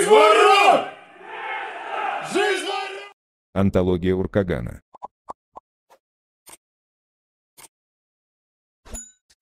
Жизнь ворон! Жизнь ворон! Антология Уркагана.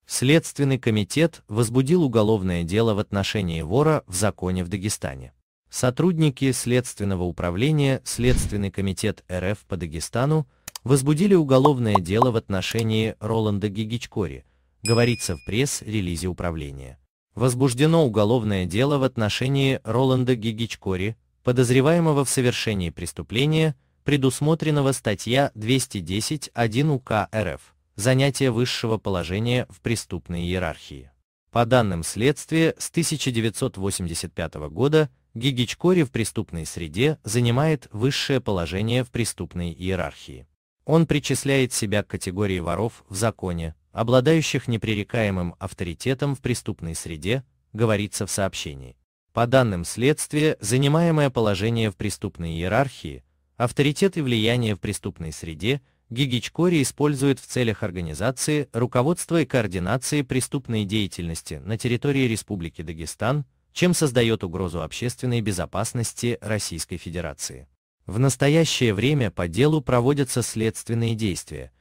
Следственный комитет возбудил уголовное дело в отношении вора в законе в Дагестане. Сотрудники Следственного управления Следственный комитет РФ по Дагестану возбудили уголовное дело в отношении Роланда Гигичкори, говорится в пресс-релизе управления возбуждено уголовное дело в отношении Роланда Гигичкори, подозреваемого в совершении преступления, предусмотренного статья 210.1 УК РФ «Занятие высшего положения в преступной иерархии». По данным следствия, с 1985 года Гигичкори в преступной среде занимает высшее положение в преступной иерархии. Он причисляет себя к категории воров в законе, обладающих непререкаемым авторитетом в преступной среде, говорится в сообщении. По данным следствия, занимаемое положение в преступной иерархии, авторитет и влияние в преступной среде Гигичкори использует в целях организации, руководства и координации преступной деятельности на территории Республики Дагестан, чем создает угрозу общественной безопасности Российской Федерации. В настоящее время по делу проводятся следственные действия –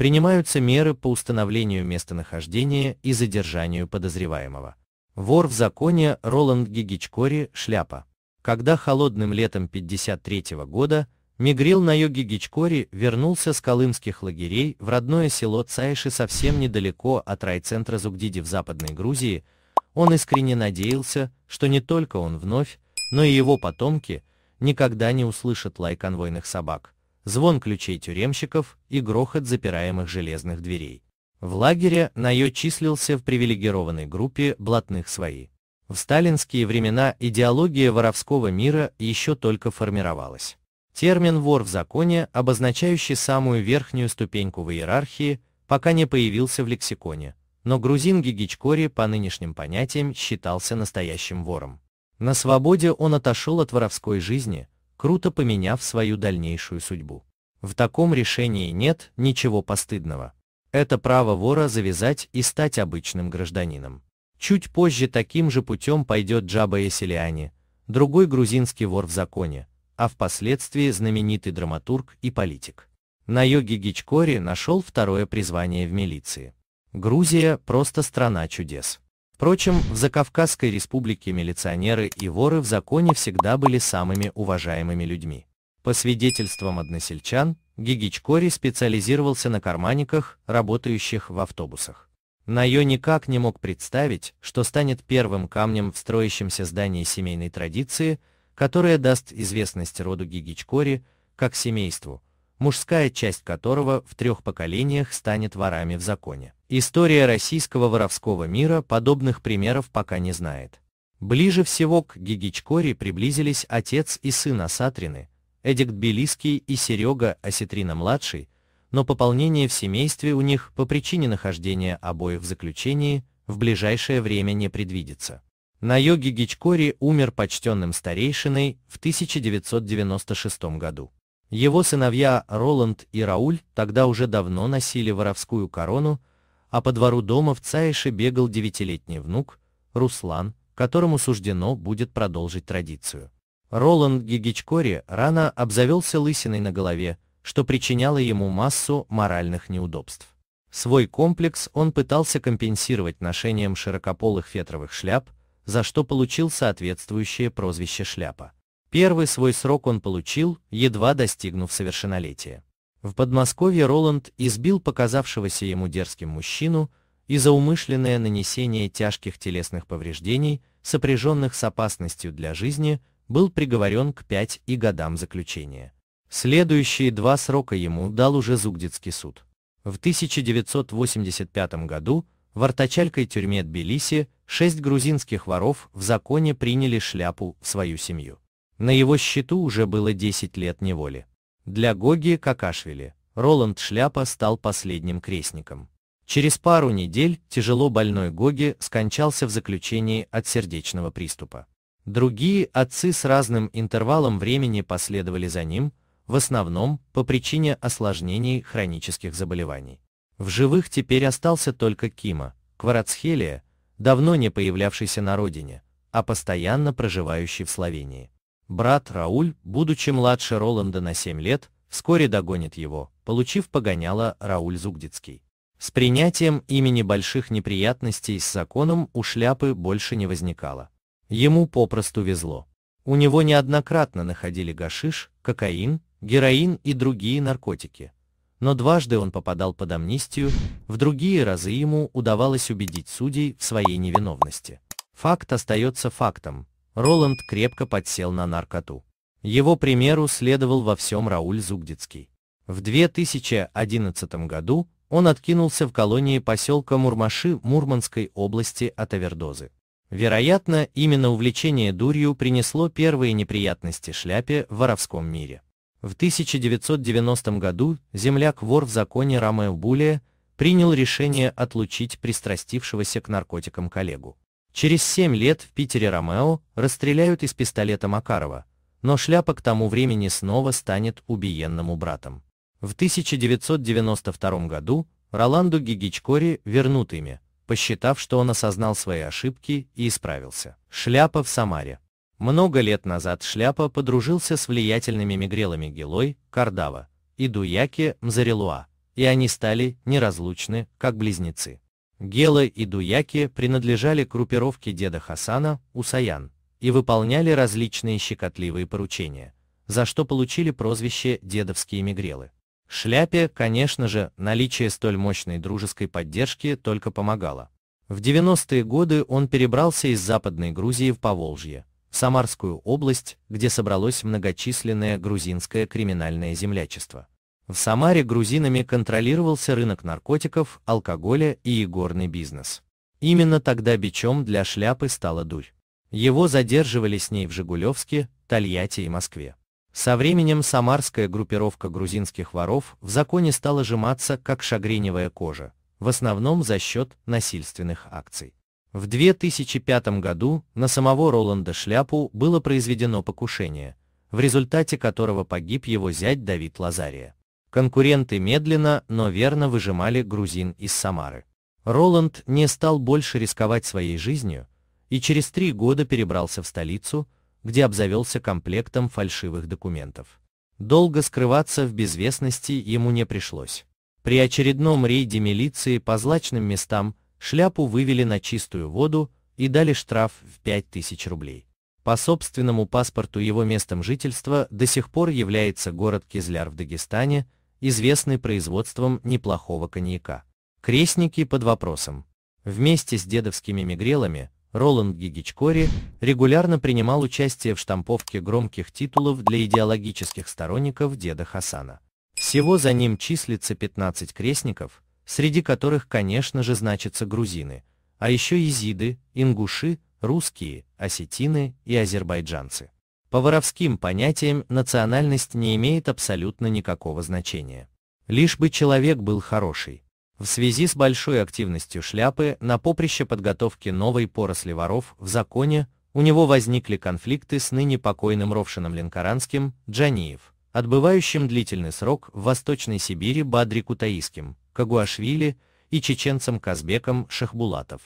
принимаются меры по установлению местонахождения и задержанию подозреваемого. Вор в законе Роланд Гигичкори «Шляпа». Когда холодным летом 1953 года Мигрил на юге Гичкори вернулся с колымских лагерей в родное село Цайши совсем недалеко от райцентра Зугдиди в Западной Грузии, он искренне надеялся, что не только он вновь, но и его потомки никогда не услышат лай конвойных собак звон ключей тюремщиков и грохот запираемых железных дверей. В лагере Найо числился в привилегированной группе блатных свои. В сталинские времена идеология воровского мира еще только формировалась. Термин «вор в законе», обозначающий самую верхнюю ступеньку в иерархии, пока не появился в лексиконе, но грузин Гигичкори по нынешним понятиям считался настоящим вором. На свободе он отошел от воровской жизни, круто поменяв свою дальнейшую судьбу. В таком решении нет ничего постыдного. Это право вора завязать и стать обычным гражданином. Чуть позже таким же путем пойдет Джаба Эселиани, другой грузинский вор в законе, а впоследствии знаменитый драматург и политик. На йоге Гичкори нашел второе призвание в милиции. Грузия – просто страна чудес. Впрочем, в Закавказской республике милиционеры и воры в законе всегда были самыми уважаемыми людьми. По свидетельствам односельчан, Гигичкори специализировался на карманниках, работающих в автобусах. Найо никак не мог представить, что станет первым камнем в строящемся здании семейной традиции, которая даст известность роду Гигичкори как семейству, мужская часть которого в трех поколениях станет ворами в законе. История российского воровского мира подобных примеров пока не знает. Ближе всего к Гигичкоре приблизились отец и сын Асатрины, Эдик Белиский и Серега Осетрина-младший, но пополнение в семействе у них по причине нахождения обоих в заключении в ближайшее время не предвидится. На йоге Гичкори умер почтенным старейшиной в 1996 году. Его сыновья Роланд и Рауль тогда уже давно носили воровскую корону, а по двору дома в Цаише бегал девятилетний внук, Руслан, которому суждено будет продолжить традицию. Роланд Гигичкори рано обзавелся лысиной на голове, что причиняло ему массу моральных неудобств. Свой комплекс он пытался компенсировать ношением широкополых фетровых шляп, за что получил соответствующее прозвище «шляпа». Первый свой срок он получил, едва достигнув совершеннолетия. В Подмосковье Роланд избил показавшегося ему дерзким мужчину и за умышленное нанесение тяжких телесных повреждений, сопряженных с опасностью для жизни, был приговорен к пять и годам заключения. Следующие два срока ему дал уже Зугдитский суд. В 1985 году в артачалькой тюрьме Тбилиси шесть грузинских воров в законе приняли шляпу в свою семью. На его счету уже было 10 лет неволи. Для Гогии Какашвили Роланд Шляпа стал последним крестником. Через пару недель тяжело больной Гоги скончался в заключении от сердечного приступа. Другие отцы с разным интервалом времени последовали за ним, в основном по причине осложнений хронических заболеваний. В живых теперь остался только Кима, Кварацхелия, давно не появлявшийся на родине, а постоянно проживающий в Словении. Брат Рауль, будучи младше Роланда на 7 лет, вскоре догонит его, получив погоняло Рауль Зугдицкий. С принятием имени больших неприятностей с законом у шляпы больше не возникало. Ему попросту везло. У него неоднократно находили гашиш, кокаин, героин и другие наркотики. Но дважды он попадал под амнистию, в другие разы ему удавалось убедить судей в своей невиновности. Факт остается фактом, Роланд крепко подсел на наркоту. Его примеру следовал во всем Рауль Зугдицкий. В 2011 году он откинулся в колонии поселка Мурмаши Мурманской области от авердозы. Вероятно, именно увлечение дурью принесло первые неприятности шляпе в воровском мире. В 1990 году земляк-вор в законе Ромео Булия принял решение отлучить пристрастившегося к наркотикам коллегу. Через 7 лет в Питере Ромео расстреляют из пистолета Макарова, но Шляпа к тому времени снова станет убиенному братом. В 1992 году Роланду Гигичкори вернут имя, посчитав, что он осознал свои ошибки и исправился. Шляпа в Самаре. Много лет назад Шляпа подружился с влиятельными мигрелами Гилой, Кардава и Дуяке Мзарелуа, и они стали неразлучны, как близнецы. Гела и Дуяки принадлежали к группировке деда Хасана, Усаян, и выполняли различные щекотливые поручения, за что получили прозвище «дедовские мигрелы». Шляпе, конечно же, наличие столь мощной дружеской поддержки только помогало. В 90-е годы он перебрался из Западной Грузии в Поволжье, в Самарскую область, где собралось многочисленное грузинское криминальное землячество. В Самаре грузинами контролировался рынок наркотиков, алкоголя и игорный бизнес. Именно тогда бичом для шляпы стала дурь. Его задерживали с ней в Жигулевске, Тольятти и Москве. Со временем самарская группировка грузинских воров в законе стала сжиматься, как шагреневая кожа, в основном за счет насильственных акций. В 2005 году на самого Роланда Шляпу было произведено покушение, в результате которого погиб его зять Давид Лазария. Конкуренты медленно, но верно выжимали грузин из Самары. Роланд не стал больше рисковать своей жизнью и через три года перебрался в столицу, где обзавелся комплектом фальшивых документов. Долго скрываться в безвестности ему не пришлось. При очередном рейде милиции по злачным местам шляпу вывели на чистую воду и дали штраф в 5000 рублей. По собственному паспорту его местом жительства до сих пор является город Кизляр в Дагестане, известный производством неплохого коньяка. Крестники под вопросом. Вместе с дедовскими мигрелами Роланд Гигичкори регулярно принимал участие в штамповке громких титулов для идеологических сторонников деда Хасана. Всего за ним числится 15 крестников, среди которых, конечно же, значатся грузины, а еще езиды, ингуши, русские, осетины и азербайджанцы. По воровским понятиям национальность не имеет абсолютно никакого значения. Лишь бы человек был хороший. В связи с большой активностью шляпы на поприще подготовки новой поросли воров в законе у него возникли конфликты с ныне покойным Ровшином Ленкаранским, Джаниев, отбывающим длительный срок в Восточной Сибири Бадри Кутаиским, Кагуашвили и чеченцем Казбеком Шахбулатов.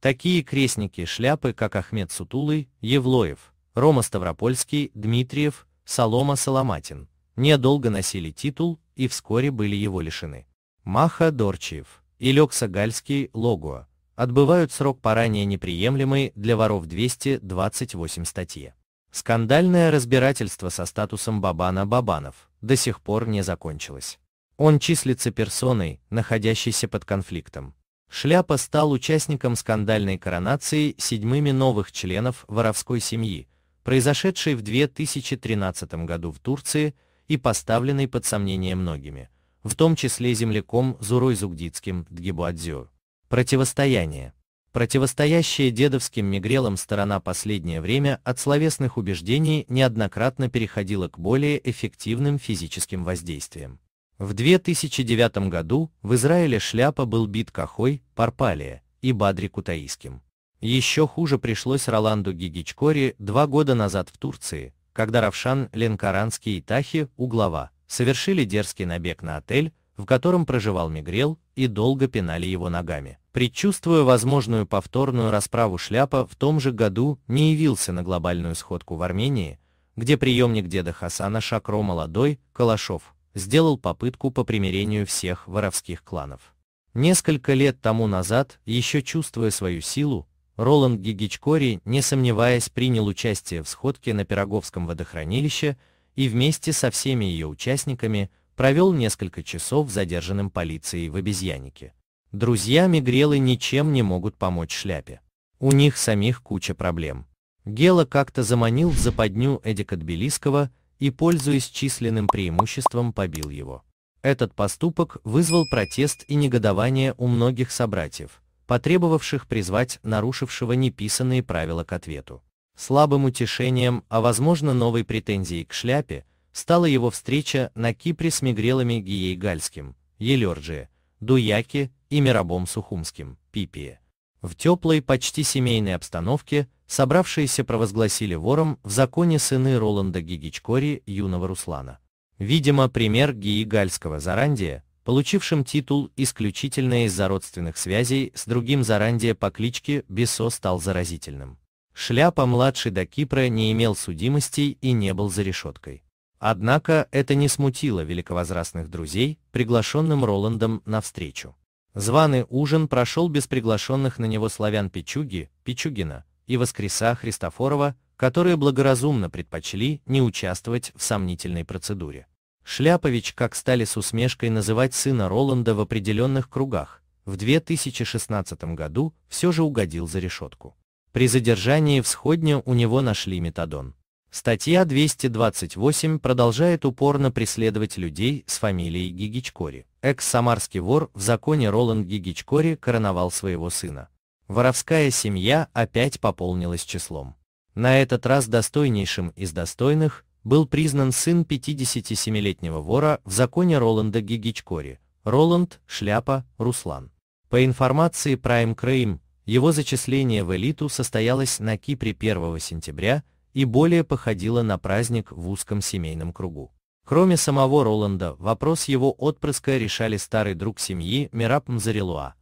Такие крестники шляпы, как Ахмед Сутулый, Евлоев, Рома Ставропольский, Дмитриев, Солома Соломатин недолго носили титул и вскоре были его лишены. Маха Дорчиев и Лекса Гальский Логуа отбывают срок по ранее неприемлемой для воров 228 статье. Скандальное разбирательство со статусом Бабана Бабанов до сих пор не закончилось. Он числится персоной, находящейся под конфликтом. Шляпа стал участником скандальной коронации седьмыми новых членов воровской семьи, произошедшей в 2013 году в Турции и поставленной под сомнение многими, в том числе земляком Зурой Зугдитским Дгибуадзю. Противостояние. Противостоящая дедовским мигрелам сторона последнее время от словесных убеждений неоднократно переходила к более эффективным физическим воздействиям. В 2009 году в Израиле шляпа был бит Кахой, Парпалия и Бадри Кутаиским. Еще хуже пришлось Роланду Гигичкори два года назад в Турции, когда Равшан Ленкаранский и Тахи, углова, совершили дерзкий набег на отель, в котором проживал Мигрел, и долго пинали его ногами. Предчувствуя возможную повторную расправу Шляпа в том же году не явился на глобальную сходку в Армении, где приемник деда Хасана Шакро молодой, Калашов, сделал попытку по примирению всех воровских кланов. Несколько лет тому назад, еще чувствуя свою силу, Роланд Гигичкори, не сомневаясь, принял участие в сходке на Пироговском водохранилище и вместе со всеми ее участниками провел несколько часов задержанным полицией в обезьяннике. Друзья Мигрелы ничем не могут помочь шляпе. У них самих куча проблем. Гела как-то заманил в западню Эдика Тбилисского и, пользуясь численным преимуществом, побил его. Этот поступок вызвал протест и негодование у многих собратьев – потребовавших призвать нарушившего неписанные правила к ответу. Слабым утешением, а возможно новой претензией к шляпе, стала его встреча на Кипре с мигрелами Гией Гальским, Елерджи, Дуяки и Миробом Сухумским, Пипие. В теплой, почти семейной обстановке собравшиеся провозгласили вором в законе сыны Роланда Гигичкори юного Руслана. Видимо, пример Гии Гальского Зарандия получившим титул исключительно из-за родственных связей с другим Зарандия по кличке Бесо стал заразительным. Шляпа-младший до Кипра не имел судимостей и не был за решеткой. Однако это не смутило великовозрастных друзей, приглашенным Роландом навстречу. Званый ужин прошел без приглашенных на него славян Пичуги, Пичугина и Воскреса Христофорова, которые благоразумно предпочли не участвовать в сомнительной процедуре. Шляпович, как стали с усмешкой называть сына Роланда в определенных кругах, в 2016 году все же угодил за решетку. При задержании в Сходне у него нашли метадон. Статья 228 продолжает упорно преследовать людей с фамилией Гигичкори. Экс-самарский вор в законе Роланд Гигичкори короновал своего сына. Воровская семья опять пополнилась числом. На этот раз достойнейшим из достойных был признан сын 57-летнего вора в законе Роланда Гигичкори, Роланд, Шляпа, Руслан. По информации Prime Crime, его зачисление в элиту состоялось на Кипре 1 сентября и более походило на праздник в узком семейном кругу. Кроме самого Роланда, вопрос его отпрыска решали старый друг семьи Мираб Мзарелуа,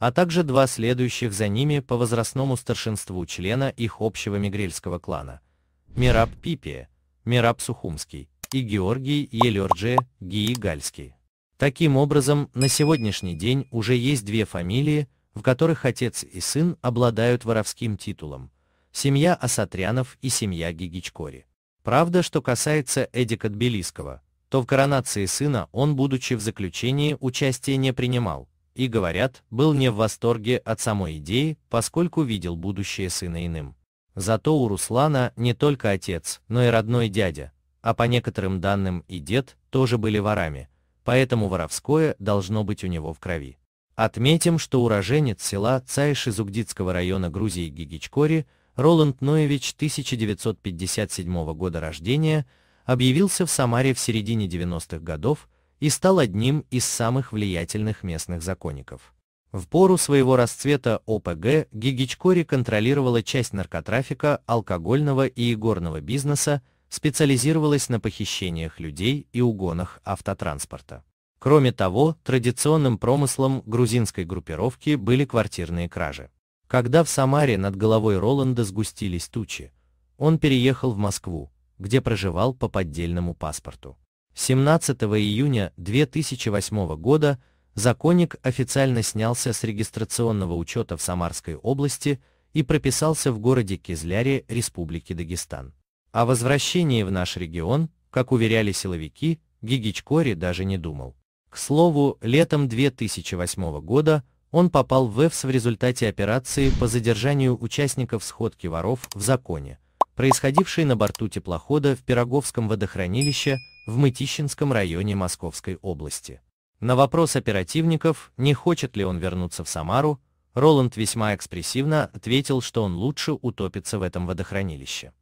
а также два следующих за ними по возрастному старшинству члена их общего мигрельского клана – Мираб Пипия Мираб Сухумский и Георгий Елерджи Гиигальский. Таким образом, на сегодняшний день уже есть две фамилии, в которых отец и сын обладают воровским титулом – семья Асатрянов и семья Гигичкори. Правда, что касается Эдика Тбилисского, то в коронации сына он, будучи в заключении, участия не принимал, и, говорят, был не в восторге от самой идеи, поскольку видел будущее сына иным. Зато у Руслана не только отец, но и родной дядя, а по некоторым данным и дед тоже были ворами, поэтому воровское должно быть у него в крови. Отметим, что уроженец села Цайш из Угдитского района Грузии Гигичкори Роланд Ноевич 1957 года рождения объявился в Самаре в середине 90-х годов и стал одним из самых влиятельных местных законников. В пору своего расцвета ОПГ Гигичкори контролировала часть наркотрафика, алкогольного и игорного бизнеса, специализировалась на похищениях людей и угонах автотранспорта. Кроме того, традиционным промыслом грузинской группировки были квартирные кражи. Когда в Самаре над головой Роланда сгустились тучи, он переехал в Москву, где проживал по поддельному паспорту. 17 июня 2008 года законник официально снялся с регистрационного учета в Самарской области и прописался в городе Кизляре Республики Дагестан. О возвращении в наш регион, как уверяли силовики, Гигичкори даже не думал. К слову, летом 2008 года он попал в ВЭФС в результате операции по задержанию участников сходки воров в законе, происходившей на борту теплохода в Пироговском водохранилище в Мытищинском районе Московской области. На вопрос оперативников, не хочет ли он вернуться в Самару, Роланд весьма экспрессивно ответил, что он лучше утопится в этом водохранилище.